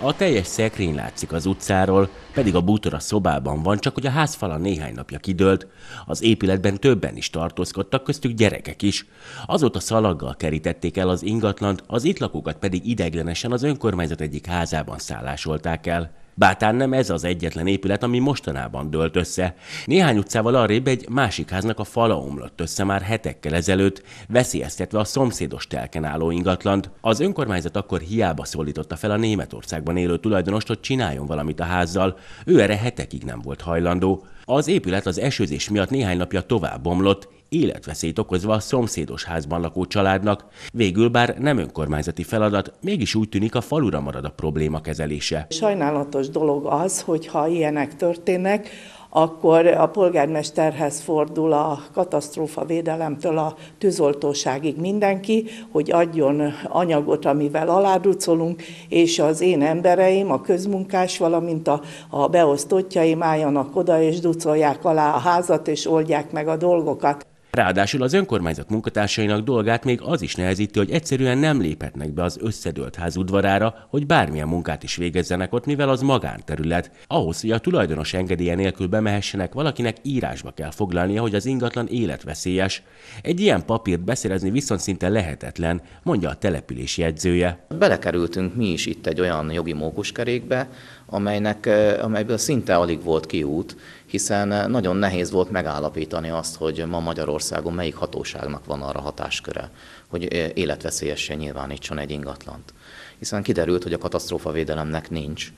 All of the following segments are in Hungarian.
A teljes szekrény látszik az utcáról, pedig a bútor a szobában van, csak hogy a házfala néhány napja kidőlt. Az épületben többen is tartózkodtak, köztük gyerekek is. Azóta szalaggal kerítették el az ingatlant, az itt lakókat pedig ideglenesen az önkormányzat egyik házában szállásolták el. Bátán nem ez az egyetlen épület, ami mostanában dőlt össze. Néhány utcával arrébb egy másik háznak a fala omlott össze már hetekkel ezelőtt, veszélyeztetve a szomszédos telken álló ingatlant. Az önkormányzat akkor hiába szólította fel a Németországban élő tulajdonost, hogy csináljon valamit a házzal. Ő erre hetekig nem volt hajlandó. Az épület az esőzés miatt néhány napja tovább omlott, életveszélyt okozva a szomszédos házban lakó családnak, végül bár nem önkormányzati feladat, mégis úgy tűnik a falura marad a probléma kezelése. Sajnálatos dolog az, hogyha ilyenek történnek, akkor a polgármesterhez fordul a katasztrófa védelemtől a tűzoltóságig mindenki, hogy adjon anyagot, amivel alárucolunk, és az én embereim, a közmunkás, valamint a, a beosztottjaim álljanak oda, és ducolják alá a házat, és oldják meg a dolgokat. Ráadásul az önkormányzat munkatársainak dolgát még az is nehezíti, hogy egyszerűen nem léphetnek be az összedőlt ház udvarára, hogy bármilyen munkát is végezzenek ott, mivel az magánterület. Ahhoz, hogy a tulajdonos engedélye nélkül bemehessenek, valakinek írásba kell foglalnia, hogy az ingatlan életveszélyes. Egy ilyen papírt beszerezni viszont szinte lehetetlen, mondja a település jegyzője. Belekerültünk mi is itt egy olyan jogi mókuskerékbe, amelynek, eh, amelyből szinte alig volt kiút, hiszen eh, nagyon nehéz volt megállapítani azt, hogy ma Magyarországon melyik hatóságnak van arra hatásköre, hogy eh, életveszélyesen nyilvánítson egy ingatlant. Hiszen kiderült, hogy a katasztrófavédelemnek nincs,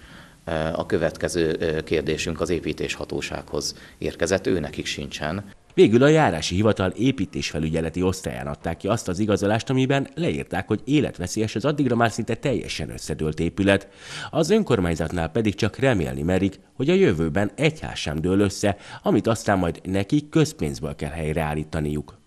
eh, a következő kérdésünk az építéshatósághoz érkezett, őnekik sincsen. Végül a járási hivatal építésfelügyeleti osztályán adták ki azt az igazolást, amiben leírták, hogy életveszélyes az addigra már szinte teljesen összedőlt épület. Az önkormányzatnál pedig csak remélni merik, hogy a jövőben egy ház sem dől össze, amit aztán majd nekik közpénzből kell helyreállítaniuk.